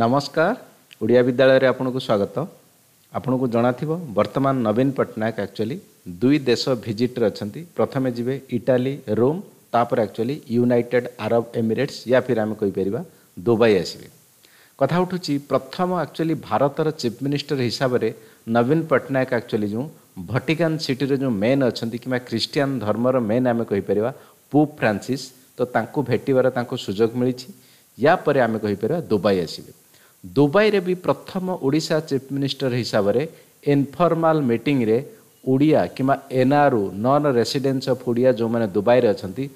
ନମସ୍କାର ଓଡ଼ିଆ ବିଦ୍ୟାଳୟରେ ଆପଣଙ୍କୁ ସ୍ୱାଗତ ଆପଣଙ୍କୁ ଜଣାଥିବ ବର୍ତ୍ତମାନ ନବୀନ ପଟ୍ଟନାୟକ ଆକ୍ଚୁଆଲି ଦୁଇ ଦେଶ ଭିଜିଟ୍ରେ ଅଛନ୍ତି ପ୍ରଥମେ ଯିବେ ଇଟାଲୀ ରୋମ୍ ତାପରେ ଆକ୍ଚୁଆଲି ୟୁନାଇଟେଡ୍ ଆରବ ଏମିରେଟ୍ସ ୟା ଫିର୍ ଆମେ କହିପାରିବା ଦୁବାଇ ଆସିବେ କଥା ଉଠୁଛି ପ୍ରଥମ ଆକ୍ଚୁଆଲି ଭାରତର ଚିଫ୍ ମିନିଷ୍ଟର ହିସାବରେ ନବୀନ ପଟ୍ଟନାୟକ ଆକ୍ଚୁଆଲି ଯେଉଁ ଭଟିକାନ୍ ସିଟିର ଯେଉଁ ମେନ୍ ଅଛନ୍ତି କିମ୍ବା ଖ୍ରୀଷ୍ଟିଆନ ଧର୍ମର ମେନ୍ ଆମେ କହିପାରିବା ପୋପ୍ ଫ୍ରାନ୍ସିସ୍ ତ ତାଙ୍କୁ ଭେଟିବାର ତାଙ୍କୁ ସୁଯୋଗ ମିଳିଛି ୟା ପରେ ଆମେ କହିପାରିବା ଦୁବାଇ ଆସିବେ ଦୁବାଇରେ ବି ପ୍ରଥମ ଓଡ଼ିଶା ଚିଫ୍ ମିନିଷ୍ଟର ହିସାବରେ ଇନଫର୍ମାଲ୍ ମିଟିଂରେ ଓଡ଼ିଆ କିମ୍ବା NRO non residence of Odia ଯେଉଁମାନେ ଦୁବାଇରେ ଅଛନ୍ତି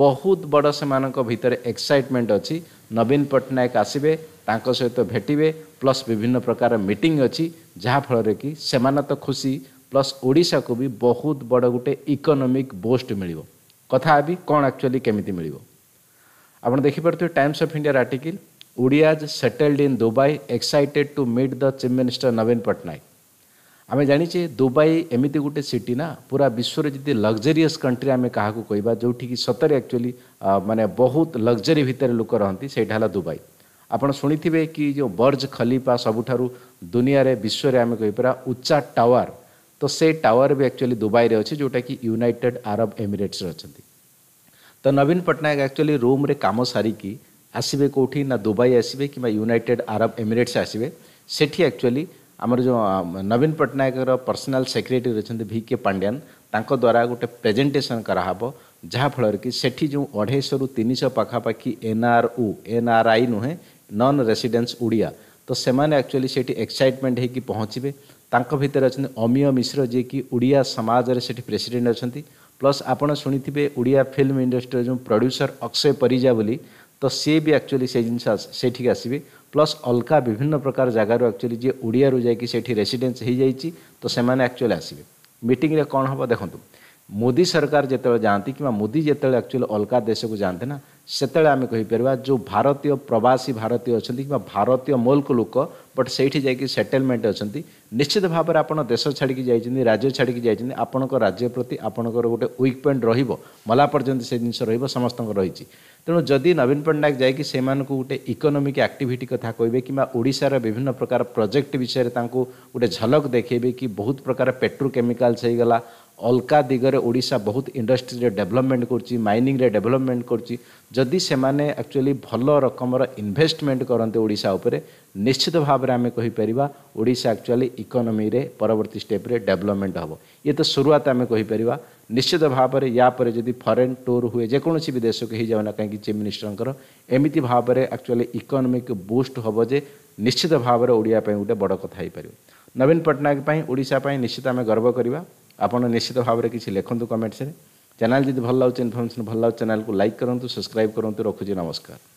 ବହୁତ ବଡ଼ ସେମାନଙ୍କ ଭିତରେ ଏକ୍ସାଇଟମେଣ୍ଟ ଅଛି ନବୀନ ପଟ୍ଟନାୟକ ଆସିବେ ତାଙ୍କ ସହିତ ଭେଟିବେ ପ୍ଲସ୍ ବିଭିନ୍ନ ପ୍ରକାର ମିଟିଂ ଅଛି ଯାହାଫଳରେ କି ସେମାନେ ତ ଖୁସି ପ୍ଲସ୍ ଓଡ଼ିଶାକୁ ବି ବହୁତ ବଡ଼ ଗୋଟେ ଇକୋନୋମିକ୍ ବୋଷ୍ଟ ମିଳିବ କଥା ହେବି କ'ଣ ଆକ୍ଚୁଆଲି କେମିତି ମିଳିବ ଆପଣ ଦେଖିପାରୁଥିବେ ଟାଇମ୍ସ ଅଫ୍ ଇଣ୍ଡିଆର article Odias settled in Dubai excited to meet the chief minister ନବୀନ ପଟ୍ଟନାୟକ ଆମେ ଜାଣିଛେ ଦୁବାଇ ଏମିତି ଗୋଟେ ସିଟି ନା ପୁରା ବିଶ୍ୱରେ ଯଦି ଲକ୍ଜରିୟସ୍ କଣ୍ଟ୍ରି ଆମେ କାହାକୁ କହିବା ଯେଉଁଠିକି ସତରେ ଆକ୍ଚୁଆଲି ମାନେ ବହୁତ ଲକ୍ଜରି ଭିତରେ ଲୋକ ରହନ୍ତି ସେଇଟା ହେଲା ଦୁବାଇ ଆପଣ ଶୁଣିଥିବେ କି ଯେଉଁ ବର୍ଜ ଖଲିଫା ସବୁଠାରୁ ଦୁନିଆରେ ବିଶ୍ୱରେ ଆମେ କହିପାରିବା ଉଚ୍ଚା ଟାୱାର ତ ସେ ଟାୱାର ବି ଆକ୍ଚୁଆଲି ଦୁବାଇରେ ଅଛି ଯେଉଁଟାକି ୟୁନାଇଟେଡ଼ ଆରବ ଏମିରେଟ୍ସରେ ଅଛନ୍ତି ତ ନବୀନ ପଟ୍ଟନାୟକ ଆକ୍ଚୁଆଲି ରୁମ୍ରେ କାମ ସାରିକି आसवे कौटी ना दुबई आसवे कि यूनाइटेड आरब एमिरेट्स आसवे से एक्चुअली आमर जो नवीन पट्टनायक पर्सनाल सेक्रेटरी अच्छे भि के पांड्यान द्वारा गोटे प्रेजेन्टेसन कराब जहाँफल कि सेठी जो अढ़ाईशु तीन शह पखापाखि एनआरओ एनआरआई नुहे नन रेसीडेन्स ओडिया तो से एक्चुअली से एक्साइटमेंट होकर भितर अच्छे अमीय मिश्र जी कि ओडिया समाज से प्रेसीडेट अच्छा प्लस आपड़ शुणी ओडिया फिल्म इंडस्ट्री जो प्रड्यूसर अक्षय परिजा बोली तो सी भी एक्चुअली से जिन सेठी आसवे प्लस अलका विभिन्न प्रकार जगार एक्चुअली जी ओडर जैकि हो जाइए तो से एक्चुअली आसवे मीटिंग कौन हम देखो मोदी सरकार जिते जाती कि मोदी जिते आकचुअली अलगा देश को जाते ना से आम कहीपर जो भारतीय प्रवासी भारतीय अच्छा कि भारतीय मूल को लोक बट से सेटलमेंट अच्छा निश्चित भाव में आपड़ देश छाड़ी जाइंट राज्य छाड़ी जाइंट आपण राज्य प्रति आपंकर गोटे विक् पॉइंट रला पर्यटन से जिन रस्त रही तेणु जदि नवीन पट्टनायक जाए गोटे इकोनोमिक आक्टिट क्या कहे किशार विभिन्न प्रकार प्रोजेक्ट विषय गोटे झलक देखे कि बहुत प्रकार पेट्रोकेमिकाल्स हो गला अलका दिगरे ओडा बहुत इंडस्ट्री रे डेवलपमेंट कर माइनिंग रे डेवलपमेंट करी एक्चुअली भल रकम इनभेस्टमेंट करतेशा उपचित भाव आम कहीपर ओडा एक्चुअली इकोनोमी परवर्त स्टेप्रे डेभलपमेंट हे ये तो सुरुआत आम कहीपर निश्चित भाव में यापर जब फरेन टूर हुए जेकोसी भी देश के ही जाऊना कहीं चिफ मिनिस्टर एमती भाव में एक्चुअली इकोनोमिक बुस्ट हे जे निश्चित भाव में ओडियाप गोटे बड़ कथपर नवीन पट्टनायकशापी निश्चित आम गर्व करवा आपड़ निश्चित भाव में किसी लिखुद कमेंट्स चैनल जी भल लगे इनफर्मेशन भल लगे चैनल को लाइक करूँ सब्सक्राइब करूँ रखुजी नमस्कार